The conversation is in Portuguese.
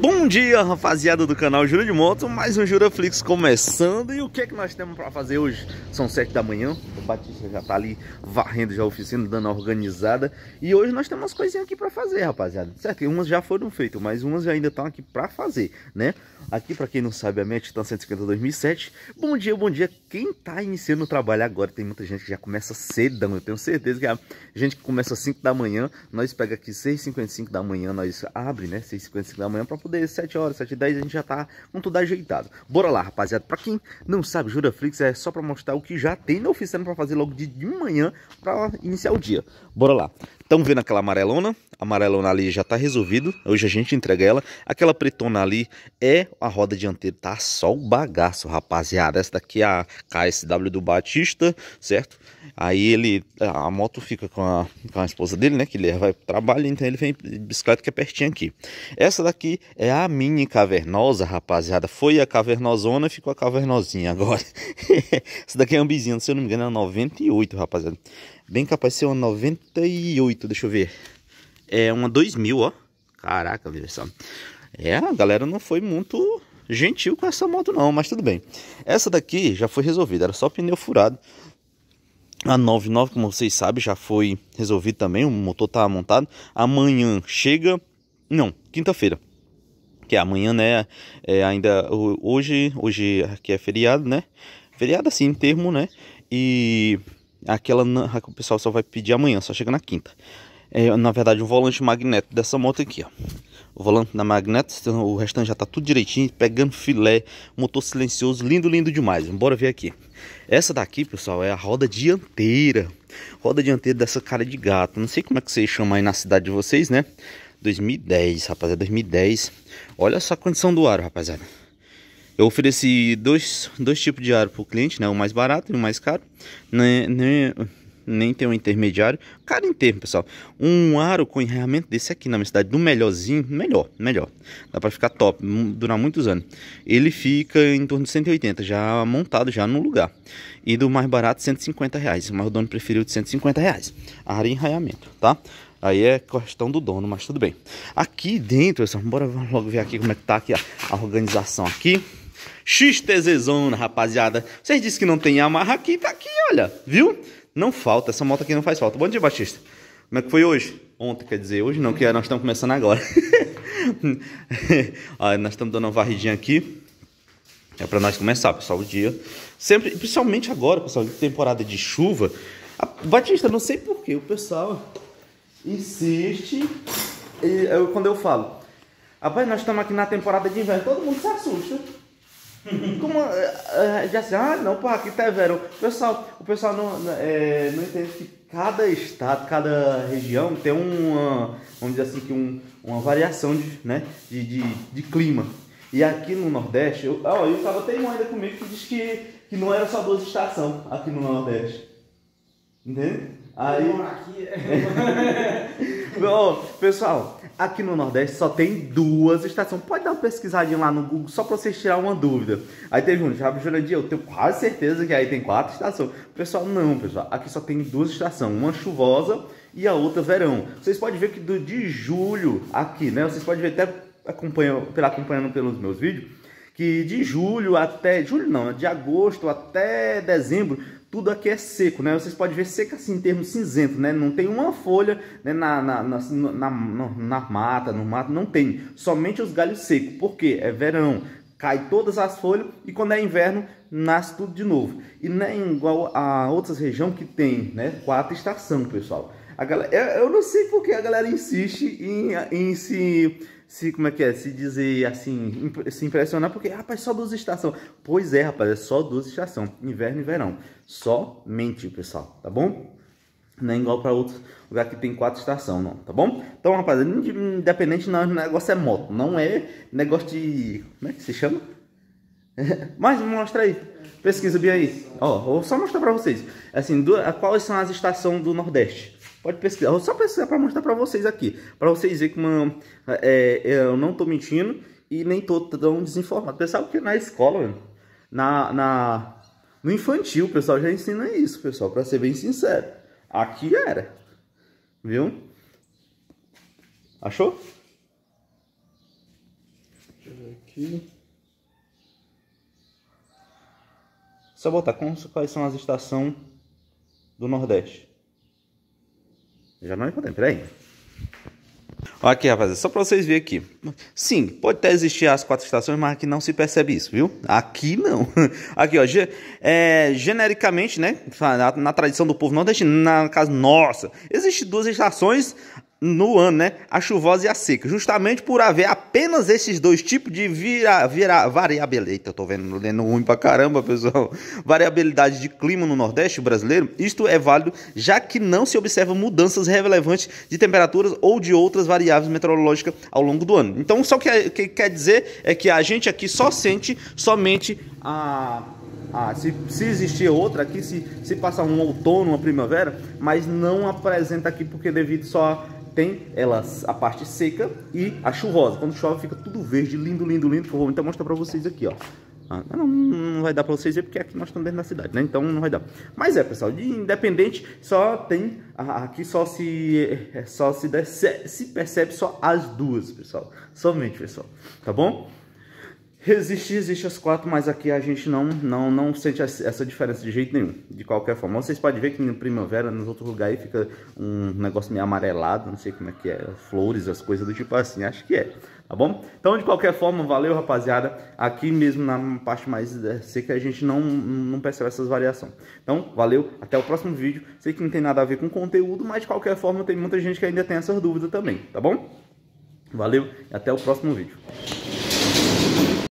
Bom dia, rapaziada do canal Jura de Moto, mais um Juraflix começando. E o que é que nós temos para fazer hoje? São 7 da manhã, o Batista já tá ali varrendo já a oficina, dando a organizada. E hoje nós temos umas coisinhas aqui para fazer, rapaziada. Certo? umas já foram feitas, mas umas ainda estão aqui para fazer, né? Aqui, para quem não sabe, a minha Titan 150 2007. Bom dia, bom dia. Quem tá iniciando o trabalho agora, tem muita gente que já começa cedão. Eu tenho certeza que a gente que começa às 5 da manhã, nós pega aqui 6h55 da manhã, nós abre, né? 6h55 da manhã para de 7 horas, 7 e 10, a gente já tá com tudo ajeitado. Bora lá, rapaziada. Pra quem não sabe, Juraflix é só pra mostrar o que já tem na oficina pra fazer logo de manhã pra iniciar o dia. Bora lá. Estão vendo aquela amarelona? A amarelona ali já tá resolvido. Hoje a gente entrega ela. Aquela pretona ali é a roda dianteira. Tá só o bagaço, rapaziada. Essa daqui é a KSW do Batista, certo? Aí ele, a moto fica com a, com a esposa dele, né? Que ele vai pro trabalho, então ele vem de bicicleta que é pertinho aqui. Essa daqui é a mini cavernosa, rapaziada. Foi a cavernosona e ficou a cavernosinha agora. Essa daqui é um bizinho, se eu não me engano, é 98, rapaziada. Bem capaz de ser uma 98, deixa eu ver. É uma 2000, ó. Caraca, versão É, a galera não foi muito gentil com essa moto não, mas tudo bem. Essa daqui já foi resolvida, era só pneu furado. A 99, como vocês sabem, já foi resolvido também, o motor tá montado. Amanhã chega... Não, quinta-feira. Que é amanhã, né? É ainda hoje, hoje aqui é feriado, né? Feriado assim, em termo, né? E Aquela que o pessoal só vai pedir amanhã, só chega na quinta. É, na verdade, o volante magnético dessa moto aqui, ó. O volante da magnético, então, o restante já tá tudo direitinho, pegando filé, motor silencioso, lindo, lindo demais. Bora ver aqui. Essa daqui, pessoal, é a roda dianteira. Roda dianteira dessa cara de gato. Não sei como é que vocês chamam aí na cidade de vocês, né? 2010, rapaziada, 2010. Olha só a condição do ar rapaziada. Eu ofereci dois, dois tipos de aro para o cliente, né? O mais barato e o mais caro. Nem, né, nem, né, nem tem um intermediário. Cara em termo, pessoal. Um aro com enraiamento desse aqui na minha cidade, do melhorzinho, melhor, melhor. Dá para ficar top, durar muitos anos. Ele fica em torno de 180, já montado, já no lugar. E do mais barato, 150 reais. Mas o dono preferiu de 150 reais. Aro e enraiamento, tá? Aí é questão do dono, mas tudo bem. Aqui dentro, pessoal, bora logo ver aqui como é que tá aqui a organização aqui. XTZzona, rapaziada. Vocês disseram que não tem amarra aqui, tá aqui, olha, viu? Não falta, essa moto aqui não faz falta. Bom dia, Batista. Como é que foi hoje? Ontem, quer dizer, hoje não, que é, nós estamos começando agora. olha, nós estamos dando uma varridinha aqui. É para nós começar, pessoal, o dia. Sempre, principalmente agora, pessoal, temporada de chuva. A, Batista, não sei porquê, o pessoal insiste. E, eu, quando eu falo, rapaz, nós estamos aqui na temporada de inverno, todo mundo se assusta. Como, é, já é, assim, ah não, porra, aqui tá verão. O pessoal, o pessoal não, é, não entende que cada estado, cada região tem uma, vamos dizer assim, que um, uma variação de, né, de, de, de clima. E aqui no Nordeste, eu, ó, eu tava tem um ainda comigo que diz que, que não era só duas estações aqui no Nordeste. Entende? Aí. É. Bom, pessoal, aqui no Nordeste só tem duas estações. Pode dar uma pesquisadinha lá no Google só para vocês tirar uma dúvida. Aí teve um, já dia eu tenho quase certeza que aí tem quatro estações. Pessoal, não, pessoal. Aqui só tem duas estações, uma chuvosa e a outra verão. Vocês podem ver que do de julho aqui, né? Vocês podem ver até acompanhando, pela acompanhando pelos meus vídeos que de julho até julho não, de agosto até dezembro, tudo aqui é seco, né? Vocês podem ver seca assim em termos cinzento, né? Não tem uma folha né? na, na, na, na, na mata, no mato, não tem. Somente os galhos secos, porque é verão, cai todas as folhas e quando é inverno nasce tudo de novo. E não é igual a outras regiões que tem, né? Quatro estações, pessoal. A galera, eu não sei porque a galera insiste em, em se se, como é que é, se dizer assim, se impressionar, porque, rapaz, só duas estações. Pois é, rapaz, é só duas estações, inverno e verão. Somente, pessoal, tá bom? Não é igual para outro lugar que tem quatro estações, não, tá bom? Então, rapaz, independente, não, o negócio é moto, não é negócio de... como é que se chama? Mas mostra aí, pesquisa bem aí. Ó, vou só mostrar para vocês, assim, duas, quais são as estações do Nordeste? Pode pesquisar, vou só pesquisar para mostrar para vocês aqui, para vocês verem que uma, é, é, eu não tô mentindo e nem tô tão desinformado. Pessoal, que na escola, mano, na, na, no infantil, o pessoal já ensina isso, pessoal, para ser bem sincero. Aqui era, viu? Achou? Deixa eu ver aqui. Só botar quais são as estações do Nordeste. Já não é peraí. Olha aqui, rapaziada, só para vocês verem aqui. Sim, pode até existir as quatro estações, mas aqui não se percebe isso, viu? Aqui não. Aqui, ó, ge é, genericamente, né? Na, na, tradição do povo nordestino, na casa nossa, existe duas estações no ano, né? A chuvosa e a seca. Justamente por haver apenas esses dois tipos de vira, vira, variabilidade. Eu tô vendo lendo ruim pra caramba, pessoal. Variabilidade de clima no Nordeste brasileiro. Isto é válido, já que não se observa mudanças relevantes de temperaturas ou de outras variáveis meteorológicas ao longo do ano. Então, só que, que quer dizer é que a gente aqui só sente somente a. Ah, se, se existir outra aqui, se, se passar um outono, uma primavera, mas não apresenta aqui porque devido só tem ela a parte seca e a chuvosa. Quando chove fica tudo verde, lindo, lindo, lindo. Que eu vou então mostrar para vocês aqui, ó. Ah, não, não, vai dar para vocês ver porque aqui nós estamos dentro da cidade, né? Então não vai dar. Mas é, pessoal, de independente só tem aqui só se é, só se, se percebe só as duas, pessoal. Somente, pessoal. Tá bom? Resiste, existe as quatro, mas aqui a gente não, não, não sente essa diferença de jeito nenhum, de qualquer forma. Vocês podem ver que na primavera, nos outros lugares, fica um negócio meio amarelado, não sei como é que é, flores, as coisas do tipo assim, acho que é, tá bom? Então, de qualquer forma, valeu, rapaziada. Aqui mesmo, na parte mais é, seca, a gente não, não percebe essas variações. Então, valeu, até o próximo vídeo. Sei que não tem nada a ver com conteúdo, mas de qualquer forma, tem muita gente que ainda tem essas dúvidas também, tá bom? Valeu e até o próximo vídeo.